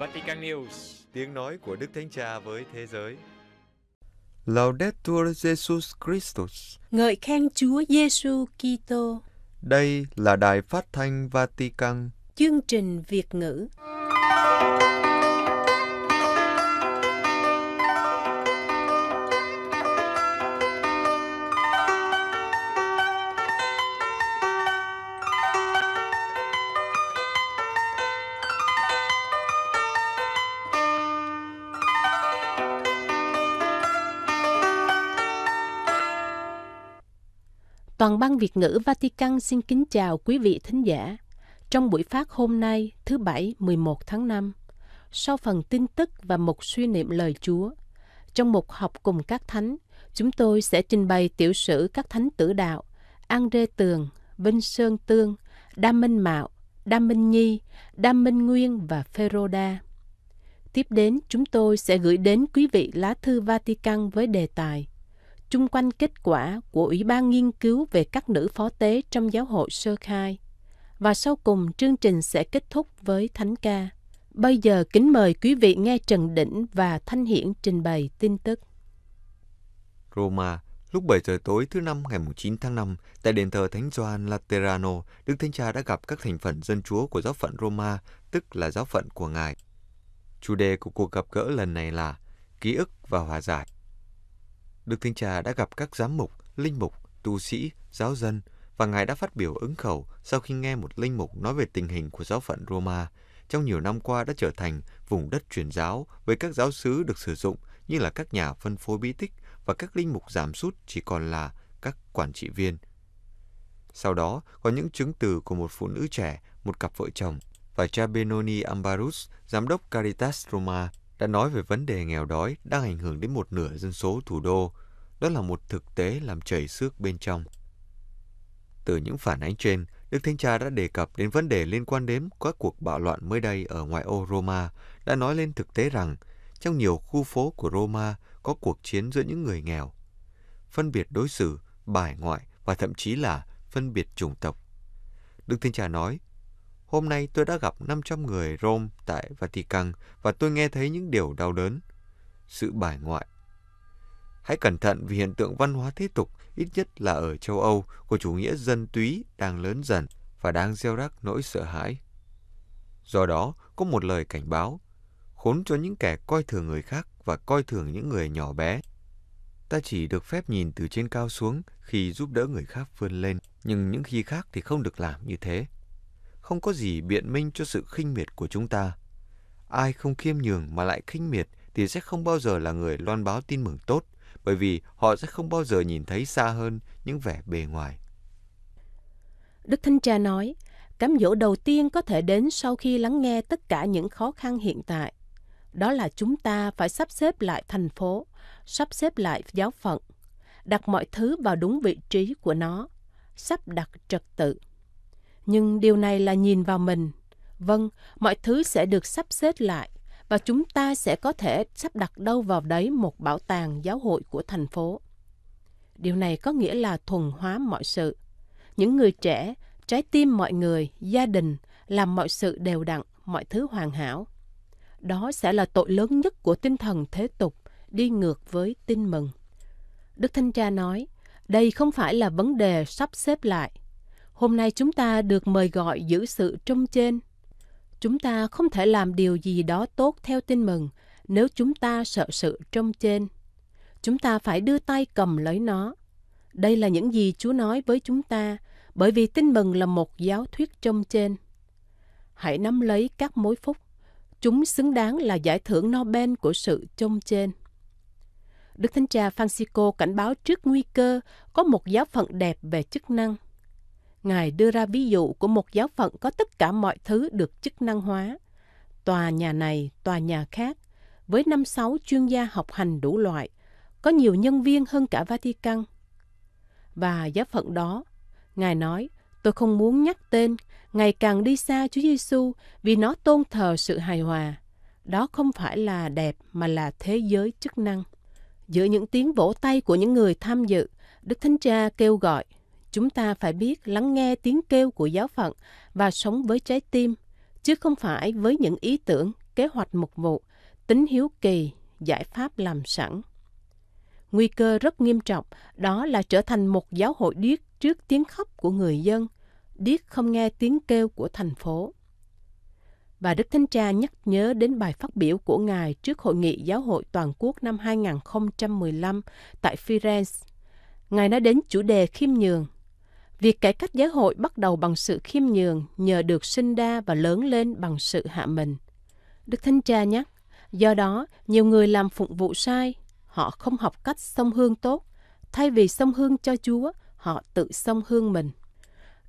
Vatican News, tiếng nói của Đức Thánh Cha với thế giới. Laudetur Jesus Christus. Ngợi khen Chúa Giêsu Kitô. Đây là đài phát thanh Vatican. Chương trình Việt ngữ. Toàn ban Việt ngữ Vatican xin kính chào quý vị thính giả. Trong buổi phát hôm nay, thứ Bảy 11 tháng 5, sau phần tin tức và một suy niệm lời Chúa, trong một học cùng các thánh, chúng tôi sẽ trình bày tiểu sử các thánh tử đạo André Tường, Vinh Sơn Tương, Đam Minh Mạo, Đam Minh Nhi, Đam Minh Nguyên và đa. Tiếp đến, chúng tôi sẽ gửi đến quý vị lá thư Vatican với đề tài chung quanh kết quả của Ủy ban nghiên cứu về các nữ phó tế trong giáo hội sơ khai. Và sau cùng chương trình sẽ kết thúc với thánh ca. Bây giờ kính mời quý vị nghe Trần Đỉnh và Thanh Hiển trình bày tin tức. Roma, lúc 7 giờ tối thứ năm ngày 9 tháng 5, tại đền thờ Thánh Gioan Laterano, Đức Thánh Cha đã gặp các thành phần dân chúa của giáo phận Roma, tức là giáo phận của Ngài. Chủ đề của cuộc gặp gỡ lần này là ký ức và hòa giải. Đức Thánh Cha đã gặp các giám mục, linh mục, tu sĩ, giáo dân và Ngài đã phát biểu ứng khẩu sau khi nghe một linh mục nói về tình hình của giáo phận Roma trong nhiều năm qua đã trở thành vùng đất truyền giáo với các giáo sứ được sử dụng như là các nhà phân phối bí tích và các linh mục giảm sút chỉ còn là các quản trị viên. Sau đó có những chứng từ của một phụ nữ trẻ, một cặp vợ chồng và cha Benoni Ambarus, giám đốc Caritas Roma, đã nói về vấn đề nghèo đói đang ảnh hưởng đến một nửa dân số thủ đô. Đó là một thực tế làm chảy xước bên trong. Từ những phản ánh trên, Đức Thánh Cha đã đề cập đến vấn đề liên quan đến các cuộc bạo loạn mới đây ở ngoại ô Roma, đã nói lên thực tế rằng trong nhiều khu phố của Roma có cuộc chiến giữa những người nghèo. Phân biệt đối xử, bài ngoại và thậm chí là phân biệt chủng tộc. Đức Thiên Trà nói, Hôm nay tôi đã gặp 500 người Rome tại Vatican và tôi nghe thấy những điều đau đớn. Sự bài ngoại Hãy cẩn thận vì hiện tượng văn hóa thế tục, ít nhất là ở châu Âu, của chủ nghĩa dân túy đang lớn dần và đang gieo rắc nỗi sợ hãi. Do đó, có một lời cảnh báo, khốn cho những kẻ coi thường người khác và coi thường những người nhỏ bé. Ta chỉ được phép nhìn từ trên cao xuống khi giúp đỡ người khác vươn lên, nhưng những khi khác thì không được làm như thế không có gì biện minh cho sự khinh miệt của chúng ta. Ai không khiêm nhường mà lại khinh miệt thì sẽ không bao giờ là người loan báo tin mừng tốt, bởi vì họ sẽ không bao giờ nhìn thấy xa hơn những vẻ bề ngoài. Đức Thánh Cha nói, cám dỗ đầu tiên có thể đến sau khi lắng nghe tất cả những khó khăn hiện tại. Đó là chúng ta phải sắp xếp lại thành phố, sắp xếp lại giáo phận, đặt mọi thứ vào đúng vị trí của nó, sắp đặt trật tự. Nhưng điều này là nhìn vào mình. Vâng, mọi thứ sẽ được sắp xếp lại và chúng ta sẽ có thể sắp đặt đâu vào đấy một bảo tàng giáo hội của thành phố. Điều này có nghĩa là thuần hóa mọi sự. Những người trẻ, trái tim mọi người, gia đình làm mọi sự đều đặn, mọi thứ hoàn hảo. Đó sẽ là tội lớn nhất của tinh thần thế tục, đi ngược với tin mừng. Đức Thanh Cha nói, đây không phải là vấn đề sắp xếp lại, Hôm nay chúng ta được mời gọi giữ sự trông trên. Chúng ta không thể làm điều gì đó tốt theo tin mừng nếu chúng ta sợ sự trông trên. Chúng ta phải đưa tay cầm lấy nó. Đây là những gì Chúa nói với chúng ta, bởi vì tin mừng là một giáo thuyết trông trên. Hãy nắm lấy các mối phúc. Chúng xứng đáng là giải thưởng Nobel của sự trông trên. Đức Thánh Cha Francisco cảnh báo trước nguy cơ có một giáo phận đẹp về chức năng – Ngài đưa ra ví dụ của một giáo phận có tất cả mọi thứ được chức năng hóa. Tòa nhà này, tòa nhà khác, với năm sáu chuyên gia học hành đủ loại, có nhiều nhân viên hơn cả Vatican. Và giáo phận đó, Ngài nói, tôi không muốn nhắc tên, ngày càng đi xa Chúa Giêsu vì nó tôn thờ sự hài hòa. Đó không phải là đẹp mà là thế giới chức năng. Giữa những tiếng vỗ tay của những người tham dự, Đức Thánh Cha kêu gọi – chúng ta phải biết lắng nghe tiếng kêu của giáo phận và sống với trái tim, chứ không phải với những ý tưởng, kế hoạch mục vụ, tính hiếu kỳ, giải pháp làm sẵn. Nguy cơ rất nghiêm trọng đó là trở thành một giáo hội điếc trước tiếng khóc của người dân, điếc không nghe tiếng kêu của thành phố. Và Đức Thánh Cha nhắc nhớ đến bài phát biểu của Ngài trước Hội nghị Giáo hội Toàn quốc năm 2015 tại Firenze. Ngài nói đến chủ đề khiêm nhường – Việc cải cách giáo hội bắt đầu bằng sự khiêm nhường nhờ được sinh ra và lớn lên bằng sự hạ mình. Đức Thánh Cha nhắc, do đó nhiều người làm phụng vụ sai, họ không học cách sông hương tốt, thay vì sông hương cho Chúa, họ tự sông hương mình.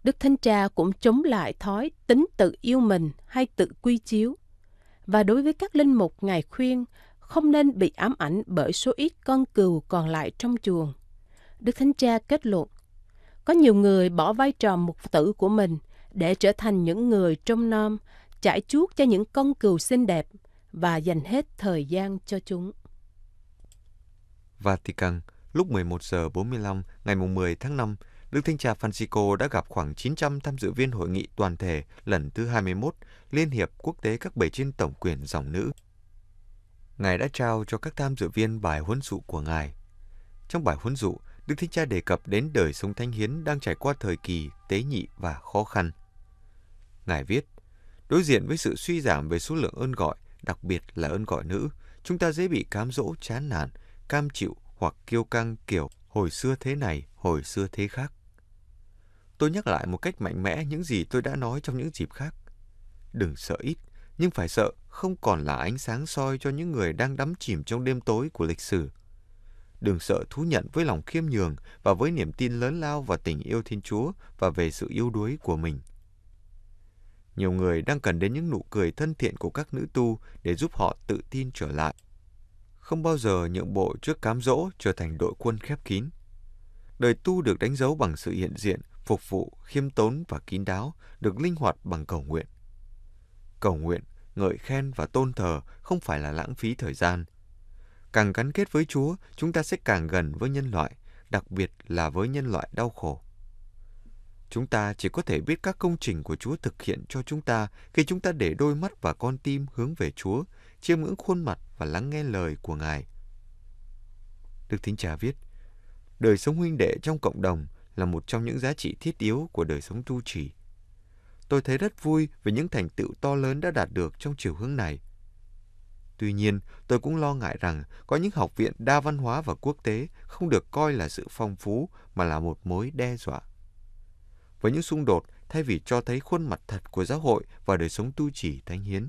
Đức Thánh Cha cũng chống lại thói tính tự yêu mình hay tự quy chiếu. Và đối với các linh mục, Ngài khuyên không nên bị ám ảnh bởi số ít con cừu còn lại trong chuồng. Đức Thánh Cha kết luận, có nhiều người bỏ vai trò mục tử của mình để trở thành những người trông nom, trải chuốt cho những con cừu xinh đẹp và dành hết thời gian cho chúng. Vatican, lúc 11 giờ 45 ngày 10 tháng 5, Đức Thánh Cha Francisco đã gặp khoảng 900 tham dự viên hội nghị toàn thể lần thứ 21 Liên hiệp quốc tế các bề trên tổng quyền dòng nữ. Ngài đã trao cho các tham dự viên bài huấn dụ của Ngài. Trong bài huấn dụ, Đức Thích Cha đề cập đến đời sống thánh hiến đang trải qua thời kỳ tế nhị và khó khăn. Ngài viết, đối diện với sự suy giảm về số lượng ơn gọi, đặc biệt là ơn gọi nữ, chúng ta dễ bị cám dỗ chán nản, cam chịu hoặc kiêu căng kiểu hồi xưa thế này, hồi xưa thế khác. Tôi nhắc lại một cách mạnh mẽ những gì tôi đã nói trong những dịp khác. Đừng sợ ít, nhưng phải sợ không còn là ánh sáng soi cho những người đang đắm chìm trong đêm tối của lịch sử – đừng sợ thú nhận với lòng khiêm nhường và với niềm tin lớn lao vào tình yêu Thiên Chúa và về sự yếu đuối của mình. Nhiều người đang cần đến những nụ cười thân thiện của các nữ tu để giúp họ tự tin trở lại. Không bao giờ nhượng bộ trước cám dỗ trở thành đội quân khép kín. Đời tu được đánh dấu bằng sự hiện diện, phục vụ, khiêm tốn và kín đáo, được linh hoạt bằng cầu nguyện. Cầu nguyện, ngợi khen và tôn thờ không phải là lãng phí thời gian – Càng gắn kết với Chúa, chúng ta sẽ càng gần với nhân loại, đặc biệt là với nhân loại đau khổ. Chúng ta chỉ có thể biết các công trình của Chúa thực hiện cho chúng ta khi chúng ta để đôi mắt và con tim hướng về Chúa, chiêm ngưỡng khuôn mặt và lắng nghe lời của Ngài. Đức Thính Trà viết, đời sống huynh đệ trong cộng đồng là một trong những giá trị thiết yếu của đời sống tu trì. Tôi thấy rất vui về những thành tựu to lớn đã đạt được trong chiều hướng này – Tuy nhiên, tôi cũng lo ngại rằng có những học viện đa văn hóa và quốc tế không được coi là sự phong phú mà là một mối đe dọa. Với những xung đột, thay vì cho thấy khuôn mặt thật của giáo hội và đời sống tu trì thánh hiến.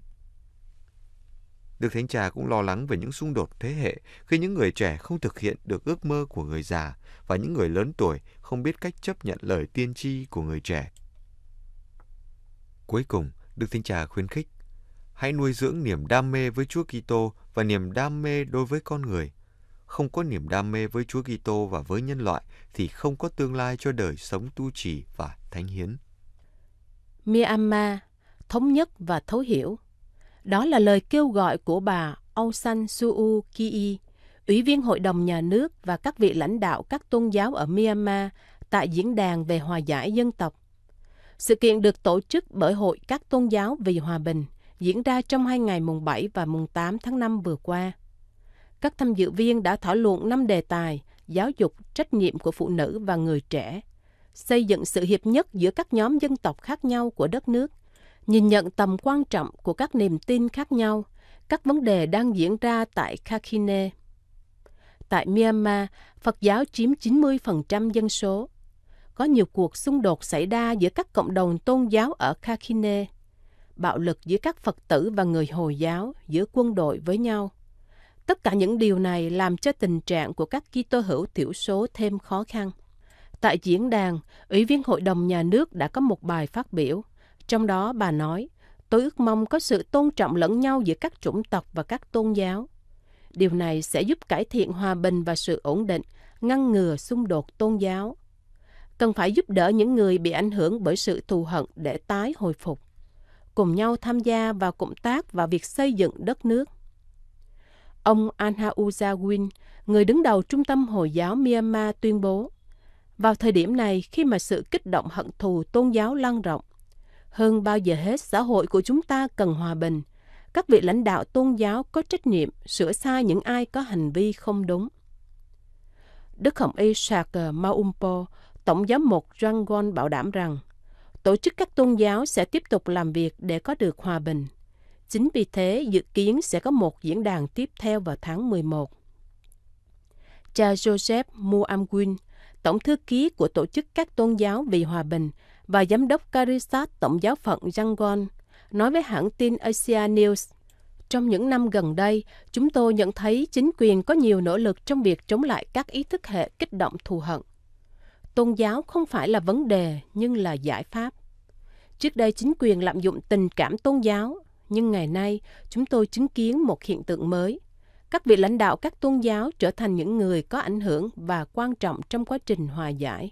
Đức Thánh Cha cũng lo lắng về những xung đột thế hệ khi những người trẻ không thực hiện được ước mơ của người già và những người lớn tuổi không biết cách chấp nhận lời tiên tri của người trẻ. Cuối cùng, Đức Thánh Cha khuyến khích Hãy nuôi dưỡng niềm đam mê với Chúa Kitô và niềm đam mê đối với con người. Không có niềm đam mê với Chúa Kitô và với nhân loại thì không có tương lai cho đời sống tu trì và thánh hiến. Myanmar thống nhất và thấu hiểu. Đó là lời kêu gọi của bà Aung San Suu Kyi, Ủy viên Hội đồng Nhà nước và các vị lãnh đạo các tôn giáo ở Myanmar tại Diễn đàn về Hòa giải Dân tộc. Sự kiện được tổ chức bởi Hội các tôn giáo vì hòa bình diễn ra trong hai ngày mùng 7 và mùng 8 tháng 5 vừa qua. Các tham dự viên đã thảo luận năm đề tài giáo dục, trách nhiệm của phụ nữ và người trẻ, xây dựng sự hiệp nhất giữa các nhóm dân tộc khác nhau của đất nước, nhìn nhận tầm quan trọng của các niềm tin khác nhau, các vấn đề đang diễn ra tại Kakhine. Tại Myanmar, Phật giáo chiếm 90% dân số. Có nhiều cuộc xung đột xảy ra giữa các cộng đồng tôn giáo ở Kakhine bạo lực giữa các Phật tử và người Hồi giáo, giữa quân đội với nhau. Tất cả những điều này làm cho tình trạng của các Kitô hữu thiểu số thêm khó khăn. Tại diễn đàn, Ủy viên Hội đồng Nhà nước đã có một bài phát biểu. Trong đó bà nói, tôi ước mong có sự tôn trọng lẫn nhau giữa các chủng tộc và các tôn giáo. Điều này sẽ giúp cải thiện hòa bình và sự ổn định, ngăn ngừa xung đột tôn giáo. Cần phải giúp đỡ những người bị ảnh hưởng bởi sự thù hận để tái hồi phục cùng nhau tham gia vào cộng tác và việc xây dựng đất nước. Ông Anhauza Win, người đứng đầu Trung tâm Hồi giáo Myanmar tuyên bố, vào thời điểm này khi mà sự kích động hận thù tôn giáo lan rộng, hơn bao giờ hết xã hội của chúng ta cần hòa bình, các vị lãnh đạo tôn giáo có trách nhiệm sửa sai những ai có hành vi không đúng. Đức Hồng Y Sạc Maumpo, Tổng giám mục Rangon bảo đảm rằng tổ chức các tôn giáo sẽ tiếp tục làm việc để có được hòa bình. Chính vì thế, dự kiến sẽ có một diễn đàn tiếp theo vào tháng 11. Cha Joseph Muamwin, tổng thư ký của Tổ chức các tôn giáo vì hòa bình và giám đốc Carisat Tổng giáo phận Yangon, nói với hãng tin Asia News trong những năm gần đây, chúng tôi nhận thấy chính quyền có nhiều nỗ lực trong việc chống lại các ý thức hệ kích động thù hận tôn giáo không phải là vấn đề nhưng là giải pháp. Trước đây chính quyền lạm dụng tình cảm tôn giáo, nhưng ngày nay chúng tôi chứng kiến một hiện tượng mới. Các vị lãnh đạo các tôn giáo trở thành những người có ảnh hưởng và quan trọng trong quá trình hòa giải.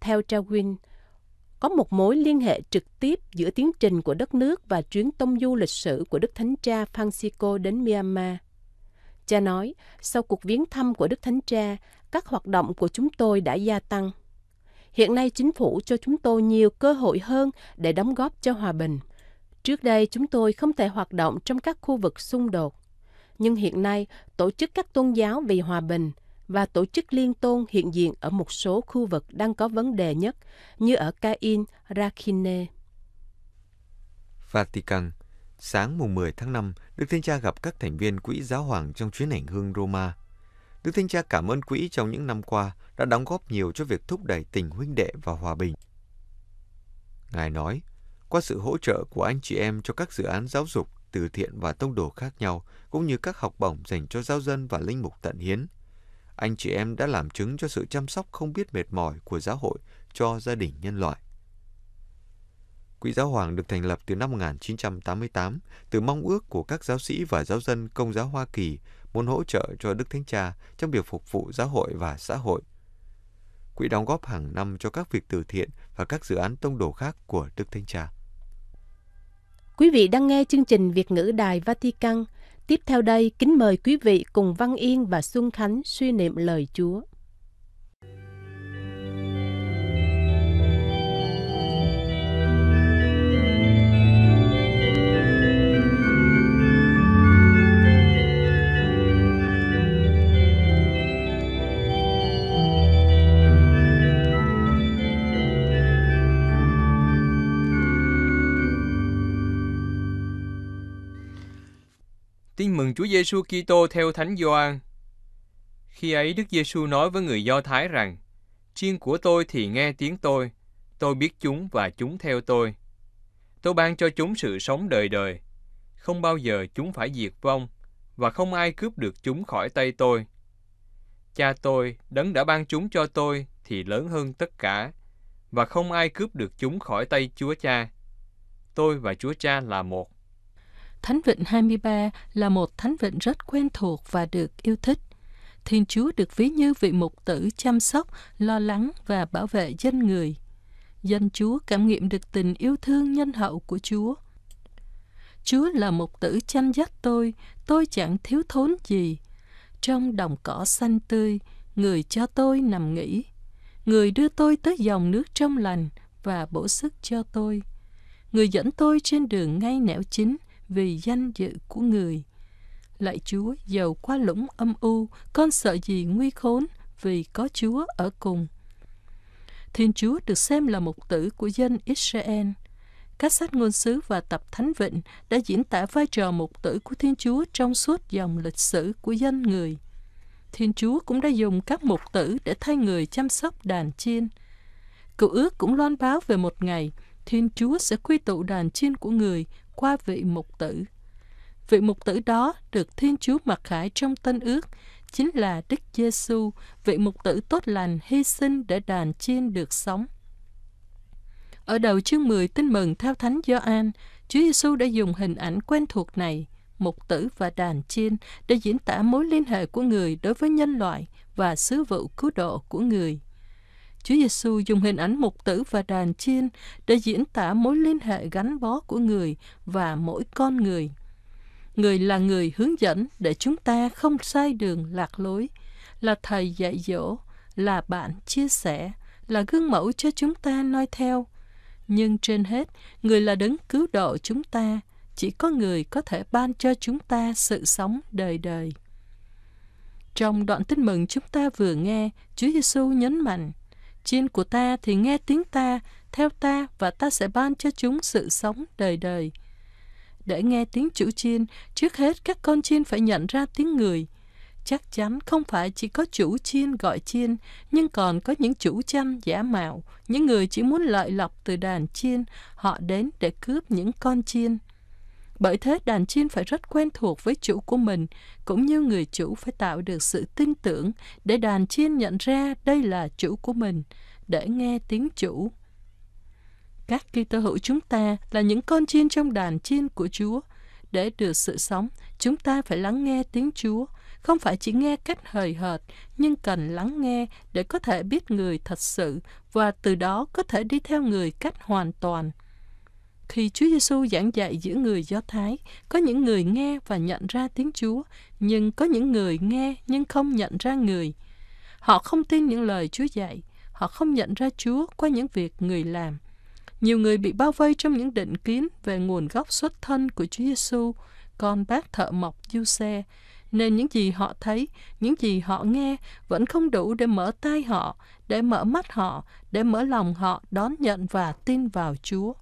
Theo Darwin, có một mối liên hệ trực tiếp giữa tiến trình của đất nước và chuyến tông du lịch sử của Đức Thánh Cha Francisco đến Myanmar. Cha nói, sau cuộc viếng thăm của Đức Thánh Cha, các hoạt động của chúng tôi đã gia tăng. Hiện nay chính phủ cho chúng tôi nhiều cơ hội hơn để đóng góp cho hòa bình. Trước đây chúng tôi không thể hoạt động trong các khu vực xung đột, nhưng hiện nay tổ chức các tôn giáo vì hòa bình và tổ chức liên tôn hiện diện ở một số khu vực đang có vấn đề nhất như ở Cain, Rakhine. Vatican Sáng mùng 10 tháng 5, Đức Thánh Cha gặp các thành viên Quỹ Giáo Hoàng trong chuyến hành hương Roma. Đức Thánh Cha cảm ơn quỹ trong những năm qua đã đóng góp nhiều cho việc thúc đẩy tình huynh đệ và hòa bình. Ngài nói, qua sự hỗ trợ của anh chị em cho các dự án giáo dục, từ thiện và tông đồ khác nhau, cũng như các học bổng dành cho giáo dân và linh mục tận hiến, anh chị em đã làm chứng cho sự chăm sóc không biết mệt mỏi của giáo hội cho gia đình nhân loại. Quỹ Giáo Hoàng được thành lập từ năm 1988 từ mong ước của các giáo sĩ và giáo dân Công giáo Hoa Kỳ muốn hỗ trợ cho Đức Thánh Cha trong việc phục vụ giáo hội và xã hội. Quỹ đóng góp hàng năm cho các việc từ thiện và các dự án tông đồ khác của Đức Thánh Cha. Quý vị đang nghe chương trình Việt ngữ Đài Vatican. Tiếp theo đây, kính mời quý vị cùng Văn Yên và Xuân Khánh suy niệm lời Chúa. mừng Chúa Giêsu Kitô theo Thánh Gioan. Khi ấy Đức Giêsu nói với người Do Thái rằng: Chiên của tôi thì nghe tiếng tôi, tôi biết chúng và chúng theo tôi. Tôi ban cho chúng sự sống đời đời, không bao giờ chúng phải diệt vong và không ai cướp được chúng khỏi tay tôi. Cha tôi, đấng đã ban chúng cho tôi thì lớn hơn tất cả và không ai cướp được chúng khỏi tay Chúa Cha. Tôi và Chúa Cha là một. Thánh Vịnh 23 là một thánh vịnh rất quen thuộc và được yêu thích. Thiên Chúa được ví như vị mục tử chăm sóc, lo lắng và bảo vệ dân người. Dân Chúa cảm nghiệm được tình yêu thương nhân hậu của Chúa. Chúa là mục tử chăm dắt tôi, tôi chẳng thiếu thốn gì. Trong đồng cỏ xanh tươi, người cho tôi nằm nghỉ. Người đưa tôi tới dòng nước trong lành và bổ sức cho tôi. Người dẫn tôi trên đường ngay nẻo chính – vì danh dự của người. Lạy Chúa, giàu qua lũng âm u, con sợ gì nguy khốn vì có Chúa ở cùng. Thiên Chúa được xem là mục tử của dân Israel. Các sách ngôn sứ và tập thánh vịnh đã diễn tả vai trò mục tử của Thiên Chúa trong suốt dòng lịch sử của dân người. Thiên Chúa cũng đã dùng các mục tử để thay người chăm sóc đàn chiên. Cựu ước cũng loan báo về một ngày Thiên Chúa sẽ quy tụ đàn chiên của người qua vị mục tử. Vị mục tử đó được Thiên Chúa mặc khải trong Tân Ước, chính là Đức Giêsu, vị mục tử tốt lành hy sinh để đàn chiên được sống. Ở đầu chương 10 tin mừng theo Thánh Gioan, Chúa Giêsu đã dùng hình ảnh quen thuộc này, mục tử và đàn chiên để diễn tả mối liên hệ của người đối với nhân loại và sứ vụ cứu độ của người. Chúa Giêsu dùng hình ảnh mục tử và đàn chiên để diễn tả mối liên hệ gắn bó của người và mỗi con người. Người là người hướng dẫn để chúng ta không sai đường lạc lối, là thầy dạy dỗ, là bạn chia sẻ, là gương mẫu cho chúng ta noi theo. Nhưng trên hết, người là đấng cứu độ chúng ta, chỉ có người có thể ban cho chúng ta sự sống đời đời. Trong đoạn tin mừng chúng ta vừa nghe, Chúa Giêsu nhấn mạnh Chiên của ta thì nghe tiếng ta, theo ta và ta sẽ ban cho chúng sự sống đời đời. Để nghe tiếng chủ chiên, trước hết các con chiên phải nhận ra tiếng người. Chắc chắn không phải chỉ có chủ chiên gọi chiên, nhưng còn có những chủ chăn giả mạo, những người chỉ muốn lợi lộc từ đàn chiên, họ đến để cướp những con chiên. Bởi thế đàn chim phải rất quen thuộc với chủ của mình, cũng như người chủ phải tạo được sự tin tưởng để đàn chim nhận ra đây là chủ của mình, để nghe tiếng chủ. Các Kitô hữu chúng ta là những con chiên trong đàn chiên của Chúa. Để được sự sống, chúng ta phải lắng nghe tiếng Chúa, không phải chỉ nghe cách hời hợt, nhưng cần lắng nghe để có thể biết người thật sự và từ đó có thể đi theo người cách hoàn toàn. Khi Chúa Giêsu giảng dạy giữa người Do Thái, có những người nghe và nhận ra tiếng Chúa, nhưng có những người nghe nhưng không nhận ra người. Họ không tin những lời Chúa dạy, họ không nhận ra Chúa qua những việc người làm. Nhiều người bị bao vây trong những định kiến về nguồn gốc xuất thân của Chúa Giêsu, con bác thợ mộc du xe, nên những gì họ thấy, những gì họ nghe vẫn không đủ để mở tai họ, để mở mắt họ, để mở lòng họ đón nhận và tin vào Chúa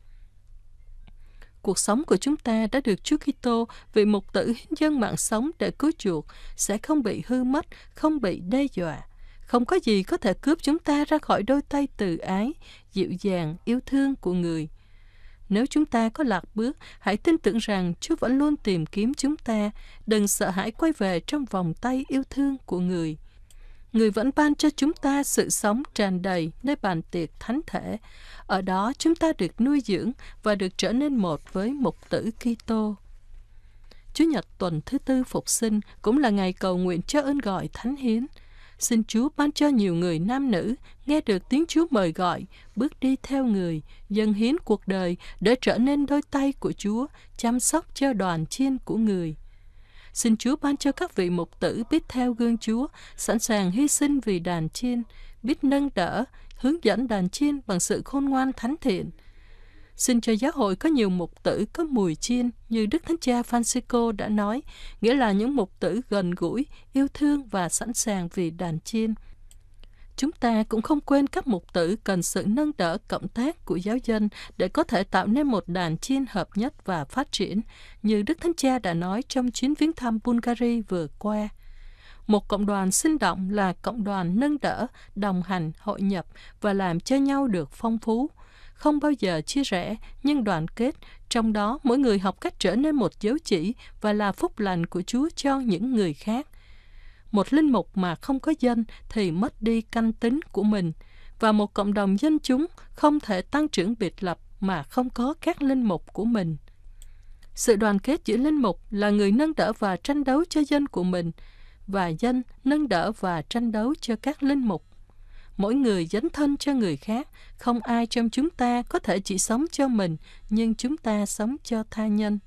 cuộc sống của chúng ta đã được Chúa Kitô vì một tử hiến dân mạng sống để cứu chuộc sẽ không bị hư mất, không bị đe dọa. Không có gì có thể cướp chúng ta ra khỏi đôi tay từ ái, dịu dàng, yêu thương của người. Nếu chúng ta có lạc bước, hãy tin tưởng rằng Chúa vẫn luôn tìm kiếm chúng ta, đừng sợ hãi quay về trong vòng tay yêu thương của người người vẫn ban cho chúng ta sự sống tràn đầy nơi bàn tiệc thánh thể. Ở đó chúng ta được nuôi dưỡng và được trở nên một với mục tử Kitô. Chủ nhật tuần thứ tư phục sinh cũng là ngày cầu nguyện cho ơn gọi thánh hiến. Xin Chúa ban cho nhiều người nam nữ nghe được tiếng Chúa mời gọi, bước đi theo người, dâng hiến cuộc đời để trở nên đôi tay của Chúa, chăm sóc cho đoàn chiên của người. Xin Chúa ban cho các vị mục tử biết theo gương Chúa, sẵn sàng hy sinh vì đàn chiên, biết nâng đỡ, hướng dẫn đàn chiên bằng sự khôn ngoan thánh thiện. Xin cho giáo hội có nhiều mục tử có mùi chiên như Đức Thánh Cha Francisco đã nói, nghĩa là những mục tử gần gũi, yêu thương và sẵn sàng vì đàn chiên chúng ta cũng không quên các mục tử cần sự nâng đỡ cộng tác của giáo dân để có thể tạo nên một đàn chiên hợp nhất và phát triển, như Đức Thánh Cha đã nói trong chuyến viếng thăm Bulgaria vừa qua. Một cộng đoàn sinh động là cộng đoàn nâng đỡ, đồng hành, hội nhập và làm cho nhau được phong phú, không bao giờ chia rẽ nhưng đoàn kết, trong đó mỗi người học cách trở nên một dấu chỉ và là phúc lành của Chúa cho những người khác một linh mục mà không có dân thì mất đi canh tính của mình, và một cộng đồng dân chúng không thể tăng trưởng biệt lập mà không có các linh mục của mình. Sự đoàn kết giữa linh mục là người nâng đỡ và tranh đấu cho dân của mình, và dân nâng đỡ và tranh đấu cho các linh mục. Mỗi người dấn thân cho người khác, không ai trong chúng ta có thể chỉ sống cho mình, nhưng chúng ta sống cho tha nhân.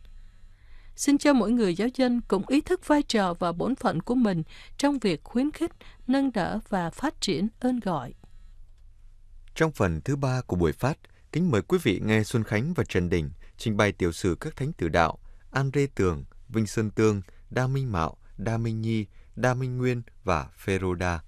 Xin cho mỗi người giáo dân cũng ý thức vai trò và bổn phận của mình trong việc khuyến khích, nâng đỡ và phát triển ơn gọi. Trong phần thứ ba của buổi phát, kính mời quý vị nghe Xuân Khánh và Trần Đình trình bày tiểu sử các thánh tử đạo André Tường, Vinh Sơn Tương, Đa Minh Mạo, Đa Minh Nhi, Đa Minh Nguyên và Đa.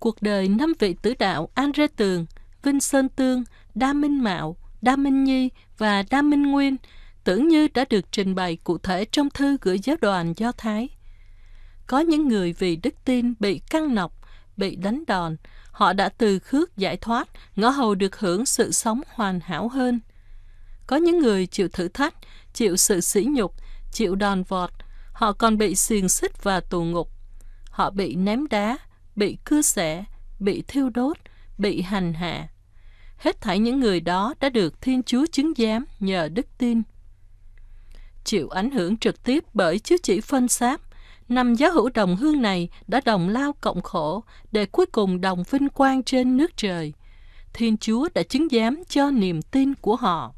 Cuộc đời năm vị tử đạo Andre Tường, Vinh Sơn Tương, Đa Minh Mạo, Đa Minh Nhi và Đa Minh Nguyên tưởng như đã được trình bày cụ thể trong thư gửi giáo đoàn Do Thái. Có những người vì đức tin bị căng nọc, bị đánh đòn, họ đã từ khước giải thoát, ngõ hầu được hưởng sự sống hoàn hảo hơn. Có những người chịu thử thách, chịu sự sỉ nhục, chịu đòn vọt, họ còn bị xiềng xích và tù ngục. Họ bị ném đá, bị cưa xẻ, bị thiêu đốt, bị hành hạ. Hết thảy những người đó đã được Thiên Chúa chứng giám nhờ đức tin. Chịu ảnh hưởng trực tiếp bởi chứ chỉ phân sáp, năm giáo hữu đồng hương này đã đồng lao cộng khổ để cuối cùng đồng vinh quang trên nước trời. Thiên Chúa đã chứng giám cho niềm tin của họ.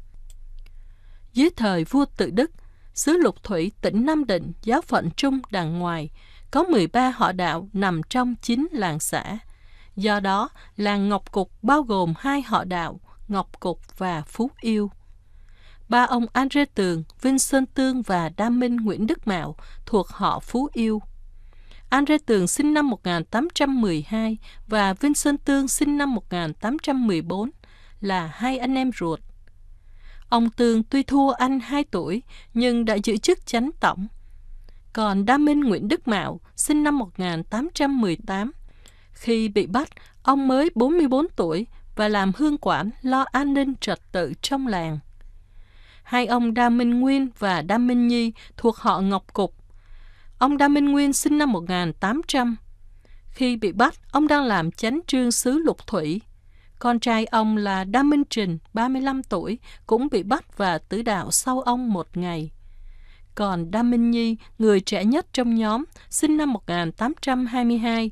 Dưới thời vua tự Đức, xứ Lục Thủy tỉnh Nam Định, giáo phận Trung đàng ngoài, có 13 họ đạo nằm trong 9 làng xã. Do đó, làng Ngọc Cục bao gồm hai họ đạo, Ngọc Cục và Phú Yêu. Ba ông Andre Tường, Vinh Sơn Tương và Đa Minh Nguyễn Đức Mạo thuộc họ Phú Yêu. Andre Tường sinh năm 1812 và Vinh Sơn Tương sinh năm 1814 là hai anh em ruột. Ông Tường tuy thua anh 2 tuổi nhưng đã giữ chức chánh tổng. Còn Đa Minh Nguyễn Đức Mạo, sinh năm 1818. Khi bị bắt, ông mới 44 tuổi và làm hương quản lo an ninh trật tự trong làng. Hai ông Đa Minh Nguyên và Đa Minh Nhi thuộc họ Ngọc Cục. Ông Đa Minh Nguyên sinh năm 1800. Khi bị bắt, ông đang làm chánh trương sứ lục thủy. Con trai ông là Đa Minh Trình, 35 tuổi, cũng bị bắt và tử đạo sau ông một ngày. Còn Đa Minh Nhi, người trẻ nhất trong nhóm, sinh năm 1822.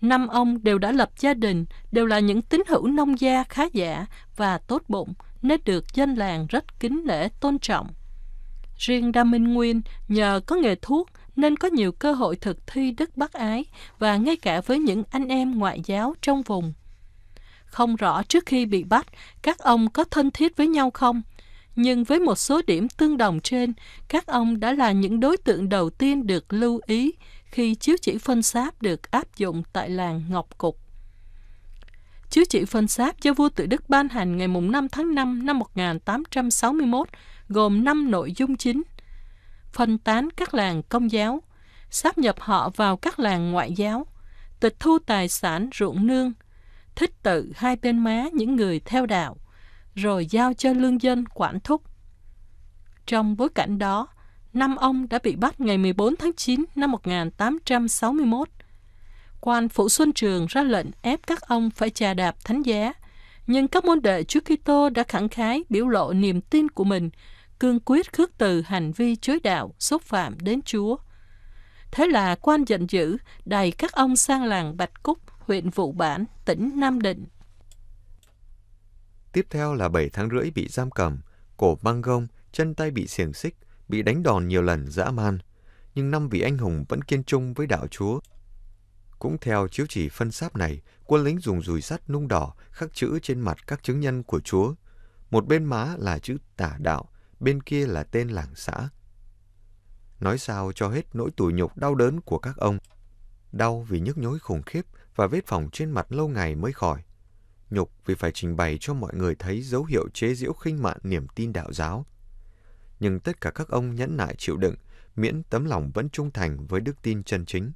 Năm ông đều đã lập gia đình, đều là những tín hữu nông gia khá giả và tốt bụng, nên được dân làng rất kính lễ tôn trọng. Riêng Đa Minh Nguyên, nhờ có nghề thuốc nên có nhiều cơ hội thực thi đức bác ái và ngay cả với những anh em ngoại giáo trong vùng. Không rõ trước khi bị bắt, các ông có thân thiết với nhau không? nhưng với một số điểm tương đồng trên, các ông đã là những đối tượng đầu tiên được lưu ý khi chiếu chỉ phân sáp được áp dụng tại làng Ngọc Cục. Chiếu chỉ phân sáp do vua tự Đức ban hành ngày 5 tháng 5 năm 1861 gồm 5 nội dung chính. Phân tán các làng công giáo, sáp nhập họ vào các làng ngoại giáo, tịch thu tài sản ruộng nương, thích tự hai bên má những người theo đạo – rồi giao cho lương dân quản thúc. Trong bối cảnh đó, năm ông đã bị bắt ngày 14 tháng 9 năm 1861. Quan Phủ Xuân Trường ra lệnh ép các ông phải trà đạp thánh giá, nhưng các môn đệ Chúa Kitô đã khẳng khái biểu lộ niềm tin của mình, cương quyết khước từ hành vi chối đạo, xúc phạm đến Chúa. Thế là quan giận dữ đày các ông sang làng Bạch Cúc, huyện Vụ Bản, tỉnh Nam Định Tiếp theo là 7 tháng rưỡi bị giam cầm, cổ băng gông, chân tay bị xiềng xích, bị đánh đòn nhiều lần dã man. Nhưng năm vị anh hùng vẫn kiên trung với đạo chúa. Cũng theo chiếu chỉ phân sáp này, quân lính dùng dùi sắt nung đỏ khắc chữ trên mặt các chứng nhân của chúa. Một bên má là chữ tả đạo, bên kia là tên làng xã. Nói sao cho hết nỗi tủi nhục đau đớn của các ông. Đau vì nhức nhối khủng khiếp và vết phỏng trên mặt lâu ngày mới khỏi nhục vì phải trình bày cho mọi người thấy dấu hiệu chế giễu khinh mạn niềm tin đạo giáo. Nhưng tất cả các ông nhẫn nại chịu đựng, miễn tấm lòng vẫn trung thành với đức tin chân chính.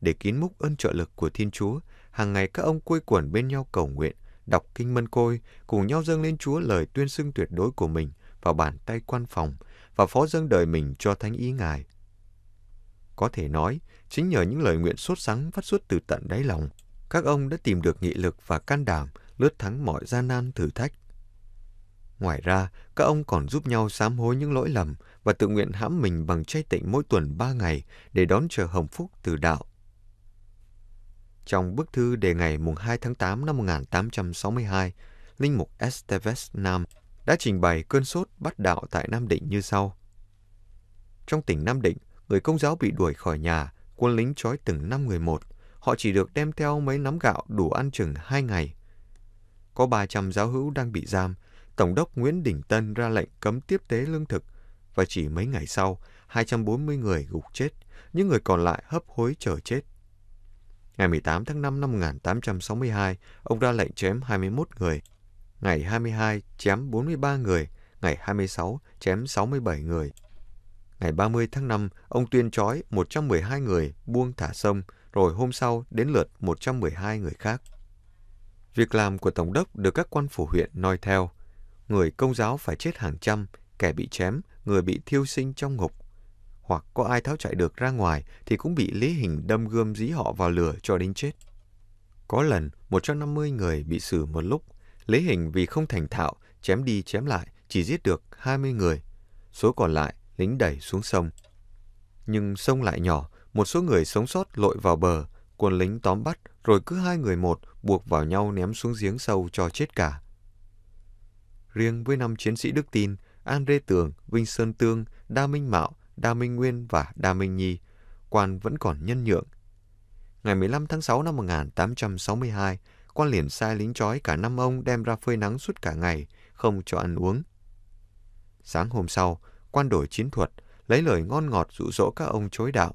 Để kín múc ơn trợ lực của Thiên Chúa, hàng ngày các ông quây quẩn bên nhau cầu nguyện, đọc kinh mân côi, cùng nhau dâng lên Chúa lời tuyên xưng tuyệt đối của mình vào bàn tay quan phòng và phó dâng đời mình cho thánh ý Ngài. Có thể nói, chính nhờ những lời nguyện sốt sắng phát xuất từ tận đáy lòng, các ông đã tìm được nghị lực và can đảm lướt thắng mọi gian nan thử thách. Ngoài ra, các ông còn giúp nhau sám hối những lỗi lầm và tự nguyện hãm mình bằng chay tịnh mỗi tuần ba ngày để đón chờ hồng phúc từ đạo. Trong bức thư đề ngày mùng 2 tháng 8 năm 1862, Linh Mục Esteves Nam đã trình bày cơn sốt bắt đạo tại Nam Định như sau. Trong tỉnh Nam Định, người công giáo bị đuổi khỏi nhà, quân lính trói từng năm người một họ chỉ được đem theo mấy nắm gạo đủ ăn chừng hai ngày. Có 300 giáo hữu đang bị giam, Tổng đốc Nguyễn Đình Tân ra lệnh cấm tiếp tế lương thực và chỉ mấy ngày sau, 240 người gục chết, những người còn lại hấp hối chờ chết. Ngày 18 tháng 5 năm 1862, ông ra lệnh chém 21 người, ngày 22 chém 43 người, ngày 26 chém 67 người. Ngày 30 tháng 5, ông tuyên trói 112 người buông thả sông, rồi hôm sau đến lượt 112 người khác. Việc làm của Tổng đốc được các quan phủ huyện noi theo. Người công giáo phải chết hàng trăm, kẻ bị chém, người bị thiêu sinh trong ngục. Hoặc có ai tháo chạy được ra ngoài thì cũng bị lý hình đâm gươm dí họ vào lửa cho đến chết. Có lần 150 người bị xử một lúc, lý hình vì không thành thạo, chém đi chém lại, chỉ giết được 20 người. Số còn lại lính đẩy xuống sông. Nhưng sông lại nhỏ, một số người sống sót lội vào bờ, quân lính tóm bắt rồi cứ hai người một buộc vào nhau ném xuống giếng sâu cho chết cả. Riêng với năm chiến sĩ Đức Tin, An Rê Tường, Vinh Sơn Tương, Đa Minh Mạo, Đa Minh Nguyên và Đa Minh Nhi, quan vẫn còn nhân nhượng. Ngày 15 tháng 6 năm 1862, quan liền sai lính trói cả năm ông đem ra phơi nắng suốt cả ngày, không cho ăn uống. Sáng hôm sau, quan đổi chiến thuật, lấy lời ngon ngọt dụ dỗ các ông chối đạo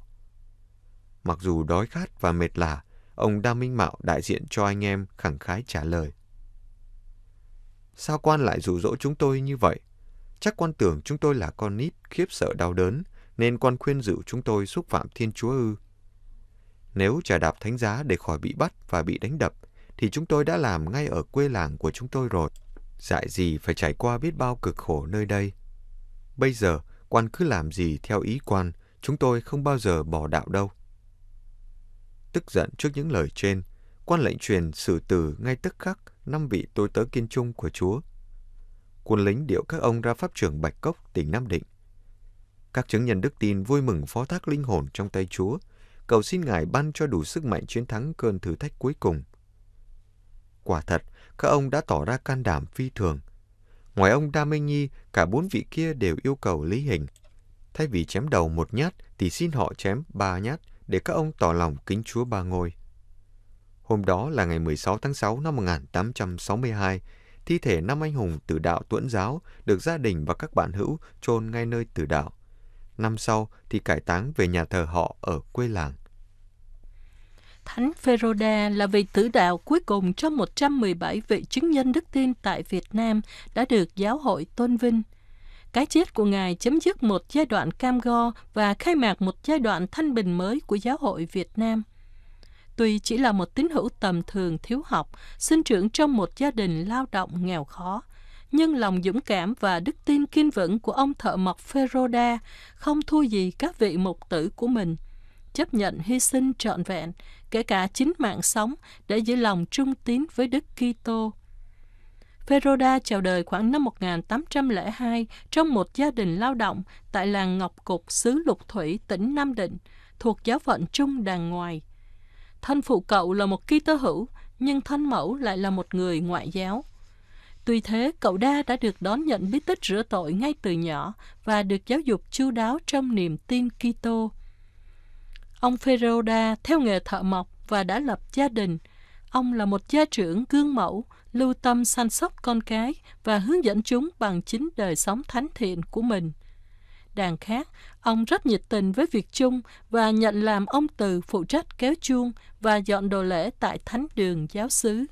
mặc dù đói khát và mệt lả, ông Đa Minh Mạo đại diện cho anh em khẳng khái trả lời. Sao quan lại rủ rỗ chúng tôi như vậy? Chắc quan tưởng chúng tôi là con nít, khiếp sợ đau đớn, nên quan khuyên dụ chúng tôi xúc phạm Thiên Chúa ư. Nếu trả đạp thánh giá để khỏi bị bắt và bị đánh đập, thì chúng tôi đã làm ngay ở quê làng của chúng tôi rồi. Dại gì phải trải qua biết bao cực khổ nơi đây. Bây giờ, quan cứ làm gì theo ý quan, chúng tôi không bao giờ bỏ đạo đâu. Tức giận trước những lời trên, quan lệnh truyền xử tử ngay tức khắc năm vị tôi tớ kiên trung của Chúa. Quân lính điệu các ông ra pháp trường Bạch Cốc, tỉnh Nam Định. Các chứng nhân đức tin vui mừng phó thác linh hồn trong tay Chúa, cầu xin Ngài ban cho đủ sức mạnh chiến thắng cơn thử thách cuối cùng. Quả thật, các ông đã tỏ ra can đảm phi thường. Ngoài ông Đa Minh Nhi, cả bốn vị kia đều yêu cầu lý hình. Thay vì chém đầu một nhát thì xin họ chém ba nhát để các ông tỏ lòng kính Chúa Ba Ngôi. Hôm đó là ngày 16 tháng 6 năm 1862, thi thể năm anh hùng tử đạo tuẫn giáo được gia đình và các bạn hữu chôn ngay nơi tử đạo. Năm sau thì cải táng về nhà thờ họ ở quê làng. Thánh Ferroda là vị tử đạo cuối cùng trong 117 vị chứng nhân đức tin tại Việt Nam đã được giáo hội tôn vinh. Cái chết của Ngài chấm dứt một giai đoạn cam go và khai mạc một giai đoạn thanh bình mới của giáo hội Việt Nam. Tuy chỉ là một tín hữu tầm thường thiếu học, sinh trưởng trong một gia đình lao động nghèo khó, nhưng lòng dũng cảm và đức tin kiên vững của ông thợ mộc Feroda không thua gì các vị mục tử của mình. Chấp nhận hy sinh trọn vẹn, kể cả chính mạng sống để giữ lòng trung tín với Đức Kitô. Feroda chào đời khoảng năm 1802 trong một gia đình lao động tại làng Ngọc Cục, xứ Lục Thủy, tỉnh Nam Định, thuộc giáo phận Trung Đàn Ngoài. Thân phụ cậu là một ký tơ hữu, nhưng thân mẫu lại là một người ngoại giáo. Tuy thế, cậu đa đã được đón nhận bí tích rửa tội ngay từ nhỏ và được giáo dục chu đáo trong niềm tin Kitô. Ông Feroda theo nghề thợ mộc và đã lập gia đình. Ông là một gia trưởng gương mẫu, lưu tâm săn sóc con cái và hướng dẫn chúng bằng chính đời sống thánh thiện của mình. Đàn khác, ông rất nhiệt tình với việc chung và nhận làm ông từ phụ trách kéo chuông và dọn đồ lễ tại thánh đường giáo xứ.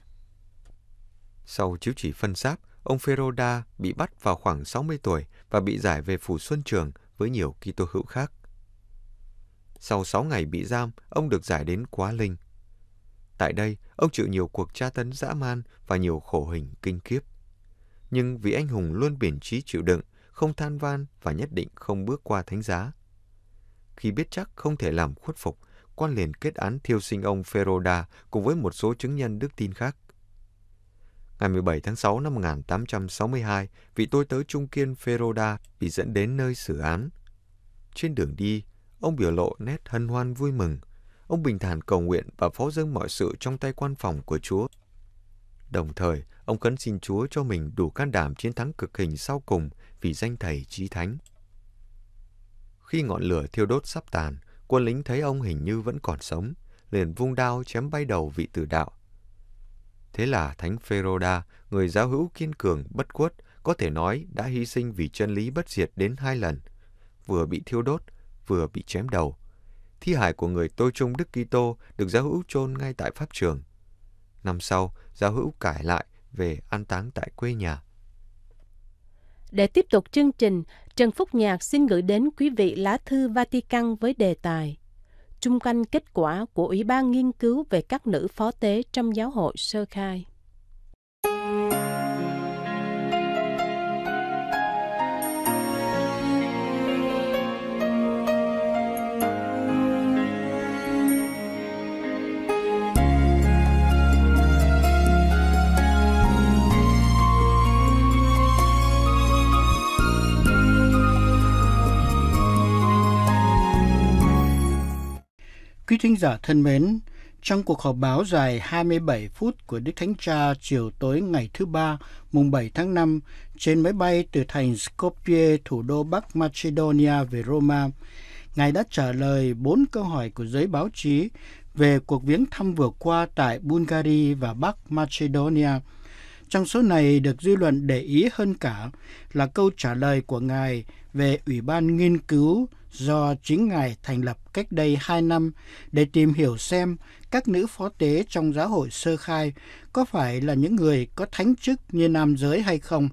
Sau chiếu chỉ phân xác, ông Feroda bị bắt vào khoảng 60 tuổi và bị giải về phủ Xuân Trường với nhiều Kitô hữu khác. Sau 6 ngày bị giam, ông được giải đến Quá Linh. Tại đây, ông chịu nhiều cuộc tra tấn dã man và nhiều khổ hình kinh khiếp. Nhưng vị anh hùng luôn biển trí chịu đựng, không than van và nhất định không bước qua thánh giá. Khi biết chắc không thể làm khuất phục, quan liền kết án thiêu sinh ông Feroda cùng với một số chứng nhân đức tin khác. Ngày 17 tháng 6 năm 1862, vị tôi tớ trung kiên Feroda bị dẫn đến nơi xử án. Trên đường đi, ông biểu lộ nét hân hoan vui mừng – Ông bình thản cầu nguyện và phó dâng mọi sự trong tay quan phòng của Chúa. Đồng thời, ông khấn xin Chúa cho mình đủ can đảm chiến thắng cực hình sau cùng vì danh Thầy Chí Thánh. Khi ngọn lửa thiêu đốt sắp tàn, quân lính thấy ông hình như vẫn còn sống, liền vung đao chém bay đầu vị tử đạo. Thế là Thánh Pheroda, người giáo hữu kiên cường, bất khuất, có thể nói đã hy sinh vì chân lý bất diệt đến hai lần, vừa bị thiêu đốt, vừa bị chém đầu thi hài của người tôi trung Đức Kitô được giáo hữu chôn ngay tại pháp trường. Năm sau, giáo hữu cải lại về an táng tại quê nhà. Để tiếp tục chương trình, Trần Phúc Nhạc xin gửi đến quý vị lá thư Vatican với đề tài Trung quanh kết quả của Ủy ban nghiên cứu về các nữ phó tế trong giáo hội sơ khai. Quý thính giả thân mến, trong cuộc họp báo dài 27 phút của Đức Thánh Cha chiều tối ngày thứ Ba, mùng 7 tháng 5, trên máy bay từ thành Skopje, thủ đô Bắc Macedonia về Roma, Ngài đã trả lời bốn câu hỏi của giới báo chí về cuộc viếng thăm vừa qua tại Bulgaria và Bắc Macedonia. Trong số này được dư luận để ý hơn cả là câu trả lời của Ngài về Ủy ban nghiên cứu do chính Ngài thành lập cách đây hai năm để tìm hiểu xem các nữ phó tế trong giáo hội sơ khai có phải là những người có thánh chức như nam giới hay không.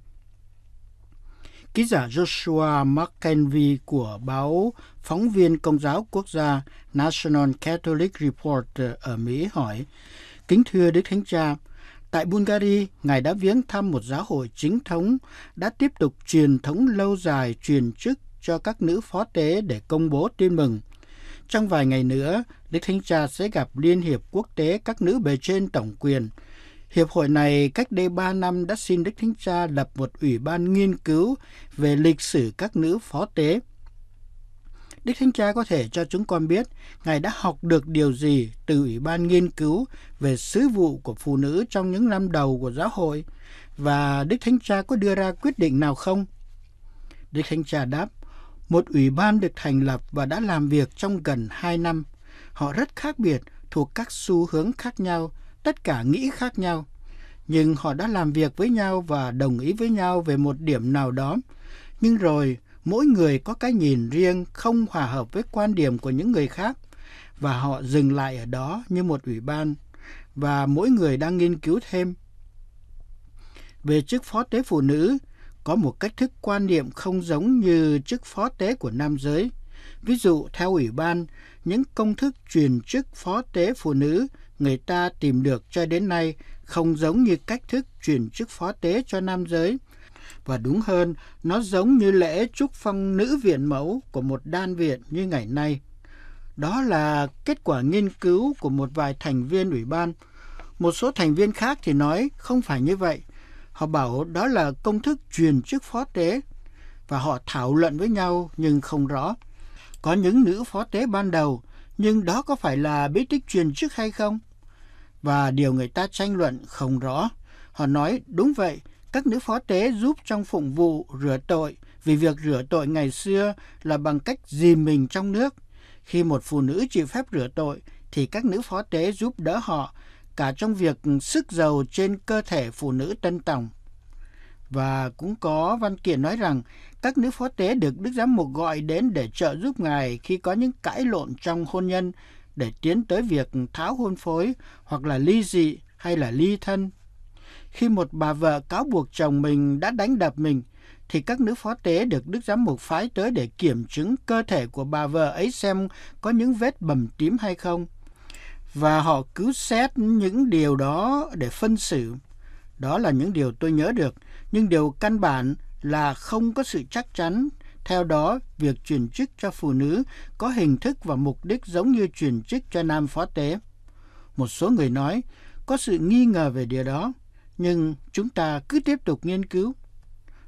Ký giả Joshua McKenvie của báo Phóng viên Công giáo Quốc gia National Catholic Report ở Mỹ hỏi, Kính thưa Đức Thánh Cha, Tại Bulgaria, Ngài đã viếng thăm một giáo hội chính thống đã tiếp tục truyền thống lâu dài truyền chức cho các nữ phó tế để công bố tin mừng. Trong vài ngày nữa, Đức Thánh Cha sẽ gặp Liên hiệp quốc tế các nữ bề trên tổng quyền. Hiệp hội này cách đây 3 năm đã xin Đức Thánh Cha lập một ủy ban nghiên cứu về lịch sử các nữ phó tế. Đức Thánh Cha có thể cho chúng con biết Ngài đã học được điều gì từ Ủy ban nghiên cứu về sứ vụ của phụ nữ trong những năm đầu của giáo hội và Đức Thánh Cha có đưa ra quyết định nào không? Đức Thánh Cha đáp, một ủy ban được thành lập và đã làm việc trong gần 2 năm. Họ rất khác biệt, thuộc các xu hướng khác nhau, tất cả nghĩ khác nhau. Nhưng họ đã làm việc với nhau và đồng ý với nhau về một điểm nào đó. Nhưng rồi, mỗi người có cái nhìn riêng không hòa hợp với quan điểm của những người khác và họ dừng lại ở đó như một ủy ban và mỗi người đang nghiên cứu thêm. Về chức phó tế phụ nữ, có một cách thức quan niệm không giống như chức phó tế của nam giới. Ví dụ, theo Ủy ban, những công thức truyền chức phó tế phụ nữ người ta tìm được cho đến nay không giống như cách thức truyền chức phó tế cho nam giới. Và đúng hơn, nó giống như lễ chúc phong nữ viện mẫu của một đan viện như ngày nay. Đó là kết quả nghiên cứu của một vài thành viên ủy ban. Một số thành viên khác thì nói không phải như vậy. Họ bảo đó là công thức truyền chức phó tế và họ thảo luận với nhau nhưng không rõ. Có những nữ phó tế ban đầu, nhưng đó có phải là bí tích truyền chức hay không? Và điều người ta tranh luận không rõ. Họ nói đúng vậy, các nữ phó tế giúp trong phụng vụ rửa tội vì việc rửa tội ngày xưa là bằng cách dìm mình trong nước. Khi một phụ nữ chịu phép rửa tội thì các nữ phó tế giúp đỡ họ cả trong việc sức giàu trên cơ thể phụ nữ Tân Tòng. Và cũng có văn kiện nói rằng các nữ phó tế được Đức Giám Mục gọi đến để trợ giúp Ngài khi có những cãi lộn trong hôn nhân để tiến tới việc tháo hôn phối hoặc là ly dị hay là ly thân. Khi một bà vợ cáo buộc chồng mình đã đánh đập mình, thì các nữ phó tế được Đức Giám Mục phái tới để kiểm chứng cơ thể của bà vợ ấy xem có những vết bầm tím hay không – và họ cứ xét những điều đó để phân xử. Đó là những điều tôi nhớ được, nhưng điều căn bản là không có sự chắc chắn. Theo đó, việc chuyển chức cho phụ nữ có hình thức và mục đích giống như chuyển chức cho nam phó tế. Một số người nói có sự nghi ngờ về điều đó, nhưng chúng ta cứ tiếp tục nghiên cứu.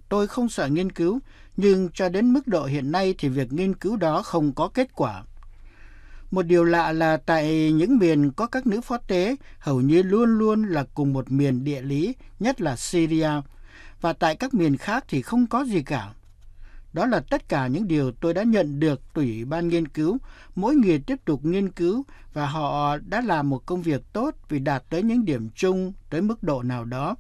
Tôi không sợ nghiên cứu, nhưng cho đến mức độ hiện nay thì việc nghiên cứu đó không có kết quả một điều lạ là tại những miền có các nữ phó tế hầu như luôn luôn là cùng một miền địa lý, nhất là Syria, và tại các miền khác thì không có gì cả. Đó là tất cả những điều tôi đã nhận được từ Ủy ban nghiên cứu. Mỗi người tiếp tục nghiên cứu và họ đã làm một công việc tốt vì đạt tới những điểm chung tới mức độ nào đó.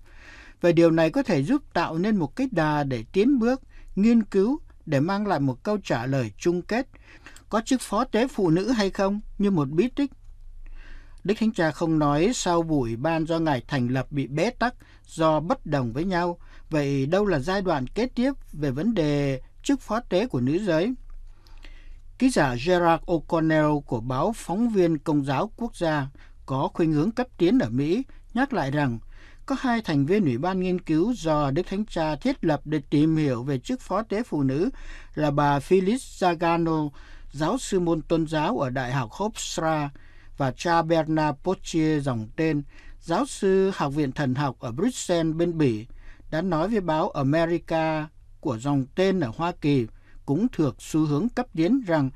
Và điều này có thể giúp tạo nên một cái đà để tiến bước, nghiên cứu để mang lại một câu trả lời chung kết có chức phó tế phụ nữ hay không như một bí tích. Đức Thánh Cha không nói sau buổi ban do Ngài thành lập bị bế tắc do bất đồng với nhau, vậy đâu là giai đoạn kế tiếp về vấn đề chức phó tế của nữ giới? Ký giả Gerard O'Connell của báo Phóng viên Công giáo Quốc gia có khuynh hướng cấp tiến ở Mỹ nhắc lại rằng có hai thành viên Ủy ban nghiên cứu do Đức Thánh Cha thiết lập để tìm hiểu về chức phó tế phụ nữ là bà Phyllis Zagano giáo sư môn tôn giáo ở Đại học Hofstra và cha Bernard Potier dòng tên, giáo sư Học viện Thần học ở Bruxelles bên Bỉ, đã nói với báo America của dòng tên ở Hoa Kỳ cũng thuộc xu hướng cấp tiến rằng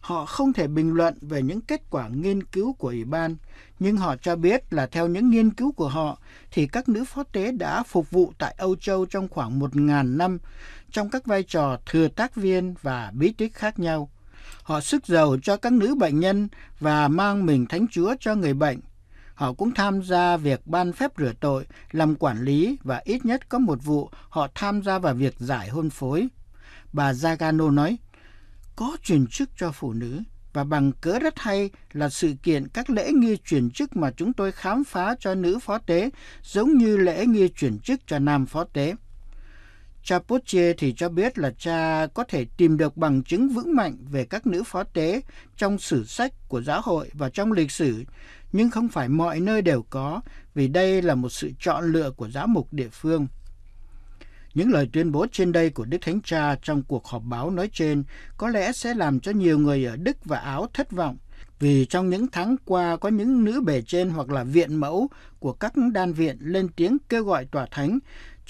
họ không thể bình luận về những kết quả nghiên cứu của ủy ban, nhưng họ cho biết là theo những nghiên cứu của họ thì các nữ phó tế đã phục vụ tại Âu Châu trong khoảng 1.000 năm trong các vai trò thừa tác viên và bí tích khác nhau. Họ sức giàu cho các nữ bệnh nhân và mang mình thánh chúa cho người bệnh. Họ cũng tham gia việc ban phép rửa tội, làm quản lý và ít nhất có một vụ họ tham gia vào việc giải hôn phối. Bà Zagano nói, có truyền chức cho phụ nữ và bằng cớ rất hay là sự kiện các lễ nghi chuyển chức mà chúng tôi khám phá cho nữ phó tế giống như lễ nghi chuyển chức cho nam phó tế. Chapuche thì cho biết là cha có thể tìm được bằng chứng vững mạnh về các nữ phó tế trong sử sách của giáo hội và trong lịch sử, nhưng không phải mọi nơi đều có, vì đây là một sự chọn lựa của giáo mục địa phương. Những lời tuyên bố trên đây của Đức Thánh Cha trong cuộc họp báo nói trên có lẽ sẽ làm cho nhiều người ở Đức và Áo thất vọng, vì trong những tháng qua có những nữ bề trên hoặc là viện mẫu của các đan viện lên tiếng kêu gọi tòa thánh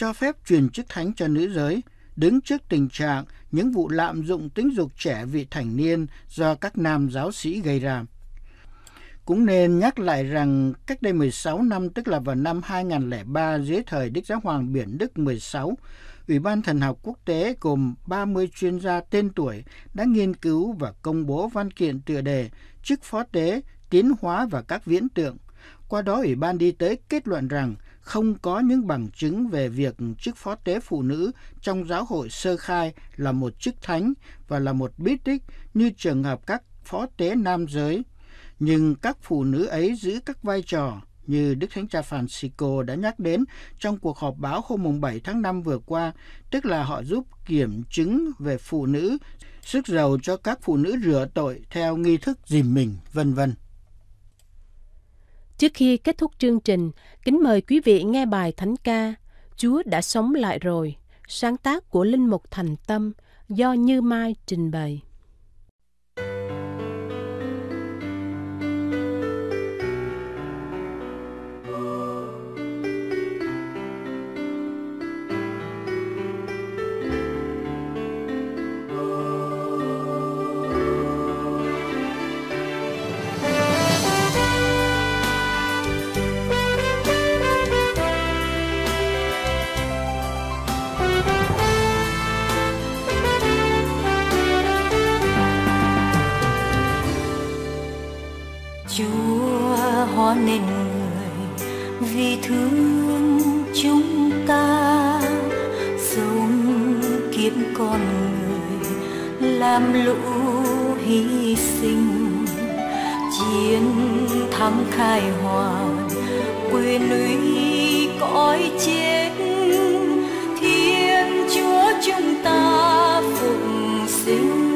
cho phép truyền chức thánh cho nữ giới, đứng trước tình trạng những vụ lạm dụng tính dục trẻ vị thành niên do các nam giáo sĩ gây ra. Cũng nên nhắc lại rằng cách đây 16 năm, tức là vào năm 2003 dưới thời Đức Giáo Hoàng Biển Đức 16, Ủy ban Thần học Quốc tế gồm 30 chuyên gia tên tuổi đã nghiên cứu và công bố văn kiện tựa đề Chức phó tế, tiến hóa và các viễn tượng. Qua đó, Ủy ban đi tới kết luận rằng – không có những bằng chứng về việc chức phó tế phụ nữ trong giáo hội sơ khai là một chức thánh và là một bí tích như trường hợp các phó tế nam giới. Nhưng các phụ nữ ấy giữ các vai trò như Đức Thánh Cha Francisco đã nhắc đến trong cuộc họp báo hôm 7 tháng 5 vừa qua, tức là họ giúp kiểm chứng về phụ nữ, sức giàu cho các phụ nữ rửa tội theo nghi thức dìm mình, vân vân. Trước khi kết thúc chương trình, kính mời quý vị nghe bài Thánh ca Chúa đã sống lại rồi, sáng tác của Linh Mục Thành Tâm do Như Mai trình bày. nên người vì thương chúng ta sống kiếp con người làm lũ hy sinh chiến thắng khai hoàn quyền uy cõi chết thiên chúa chúng ta phụng sinh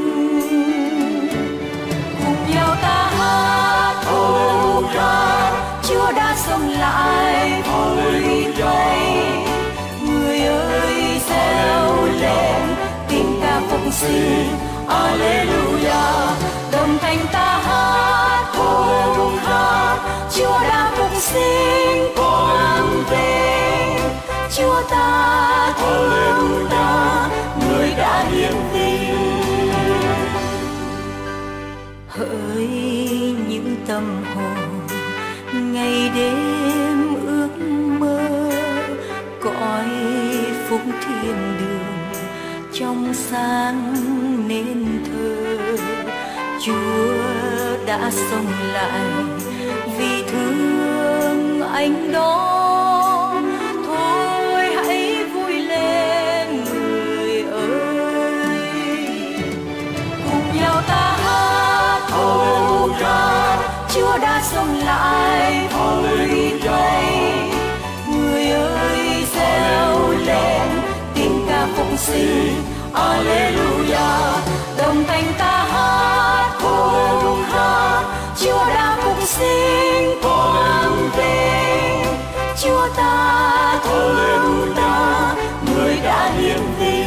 cùng nhau ta hát ô ra Chúa đã sống lại vui đây người ơi reo lên tình ca phục sinh Alleluia đồng thanh ta hát cùng hát Chúa đã phục sinh con về Chúa ta thương ta người đã hiến vinh thiên đường trong sáng nên thơ chúa đã sống lại vì thương anh đó thôi hãy vui lên người ơi cùng nhau ta hát hô chúa đã sống lại Hallelujah. phóng sinh Alleluia đồng thanh ta hát Hallelujah Chúa đã phục sinh quang vinh Chúa ta Hallelujah người đã hiển vinh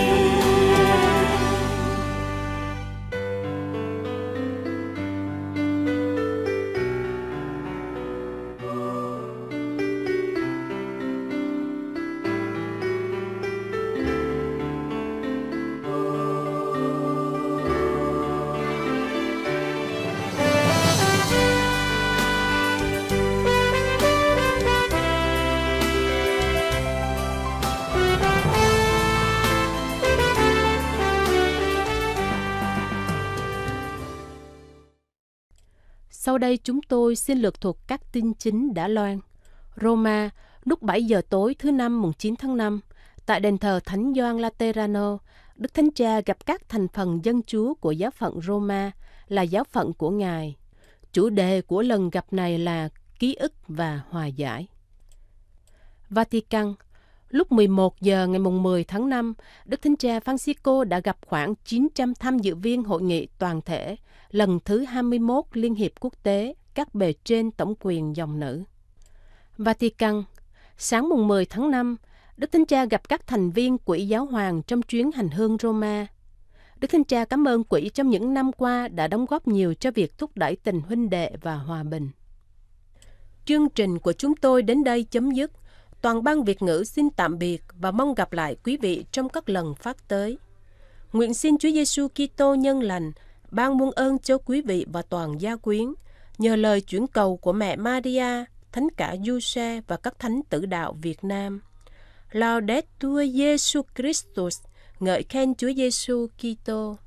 Sau đây chúng tôi xin lược thuật các tin chính đã loan. Roma, lúc 7 giờ tối thứ Năm mùng 9 tháng 5, tại đền thờ Thánh Gioan Laterano, Đức Thánh Cha gặp các thành phần dân chúa của giáo phận Roma là giáo phận của Ngài. Chủ đề của lần gặp này là ký ức và hòa giải. Vatican – Lúc 11 giờ ngày mùng 10 tháng 5, Đức Thánh Cha Francisco đã gặp khoảng 900 tham dự viên hội nghị toàn thể lần thứ 21 Liên hiệp quốc tế các bề trên tổng quyền dòng nữ. Vatican Sáng mùng 10 tháng 5, Đức Thánh Cha gặp các thành viên Quỹ Giáo Hoàng trong chuyến hành hương Roma. Đức Thánh Cha cảm ơn Quỹ trong những năm qua đã đóng góp nhiều cho việc thúc đẩy tình huynh đệ và hòa bình. Chương trình của chúng tôi đến đây chấm dứt – Toàn ban Việt ngữ xin tạm biệt và mong gặp lại quý vị trong các lần phát tới. Nguyện xin Chúa Giêsu Kitô nhân lành ban muôn ơn cho quý vị và toàn gia quyến nhờ lời chuyển cầu của mẹ Maria, thánh cả Giuse và các thánh tử đạo Việt Nam. Laudetur Jesu Christus, ngợi khen Chúa Giêsu Kitô.